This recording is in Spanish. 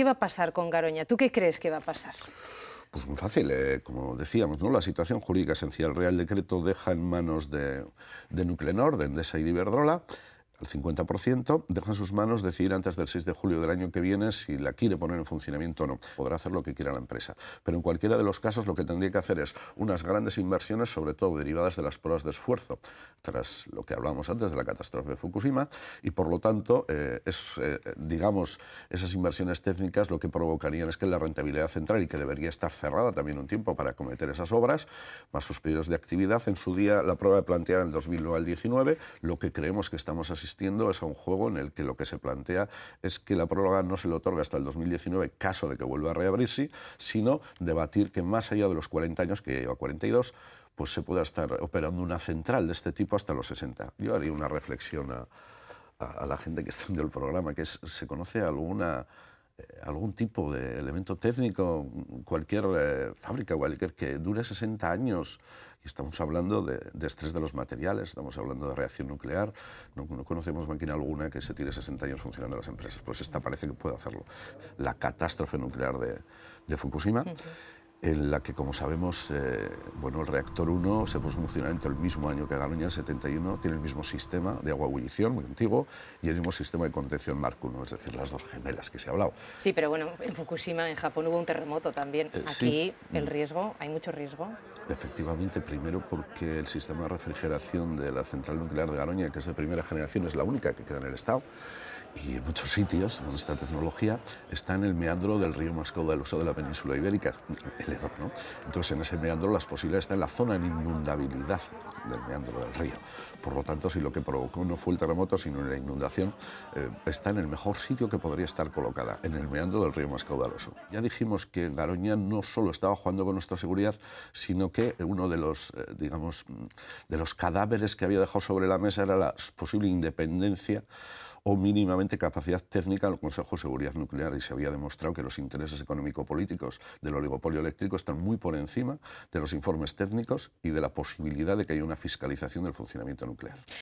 ¿Qué va a pasar con Garoña? ¿Tú qué crees que va a pasar? Pues muy fácil, eh, como decíamos, ¿no? la situación jurídica esencial, El Real Decreto deja en manos de, de Nuclenor, de Endesa y de el 50%, deja en sus manos decidir antes del 6 de julio del año que viene si la quiere poner en funcionamiento o no. Podrá hacer lo que quiera la empresa. Pero en cualquiera de los casos lo que tendría que hacer es unas grandes inversiones, sobre todo derivadas de las pruebas de esfuerzo, tras lo que hablamos antes de la catástrofe de Fukushima, y por lo tanto, eh, es, eh, digamos, esas inversiones técnicas lo que provocarían es que la rentabilidad central, y que debería estar cerrada también un tiempo para cometer esas obras, más sus periodos de actividad, en su día la prueba de plantear en el 2009 al 2019 lo que creemos que estamos asistiendo es a un juego en el que lo que se plantea es que la prórroga no se le otorga hasta el 2019, caso de que vuelva a reabrirse, sino debatir que más allá de los 40 años, que lleva 42, pues se pueda estar operando una central de este tipo hasta los 60. Yo haría una reflexión a, la gente que está en el programa, que se conoce alguna eh, algún tipo de elemento técnico, cualquier eh, fábrica, cualquier que dure 60 años, y estamos hablando de, estrés de los materiales, estamos hablando de reacción nuclear, no, conocemos máquina alguna que se tire 60 años funcionando las empresas, pues esta parece que puede hacerlo. La catástrofe nuclear de, Fukushima en la que, como sabemos, eh, bueno, el reactor 1 se puso en funcionamiento el mismo año que Garoña, el 71, tiene el mismo sistema de agua ebullición, muy antiguo, y el mismo sistema de contención Mark 1, es decir, las dos gemelas que se ha hablado. Sí, pero bueno, en Fukushima, en Japón, hubo un terremoto también. Eh, Aquí el riesgo, hay mucho riesgo. Efectivamente, primero porque el sistema de refrigeración de la central nuclear de Garoña, que es de primera generación, es la única que queda en el Estado, y en muchos sitios donde esta tecnología está en el meandro del río más caudaloso de la península ibérica, el Ebro. ¿no? Entonces, en ese meandro las posibilidades están en la zona de inundabilidad del meandro del río. Por lo tanto, si lo que provocó no fue el terremoto, sino la inundación, eh, está en el mejor sitio que podría estar colocada, en el meandro del río más caudaloso. Ya dijimos que Garoña no solo estaba jugando con nuestra seguridad, sino que uno de los, eh, digamos, de los cadáveres que había dejado sobre la mesa era la posible independencia o mínimamente capacidad técnica al Consejo de Seguridad Nuclear y se había demostrado que los intereses económico-políticos del oligopolio eléctrico están muy por encima de los informes técnicos y de la posibilidad de que haya una fiscalización del funcionamiento nuclear.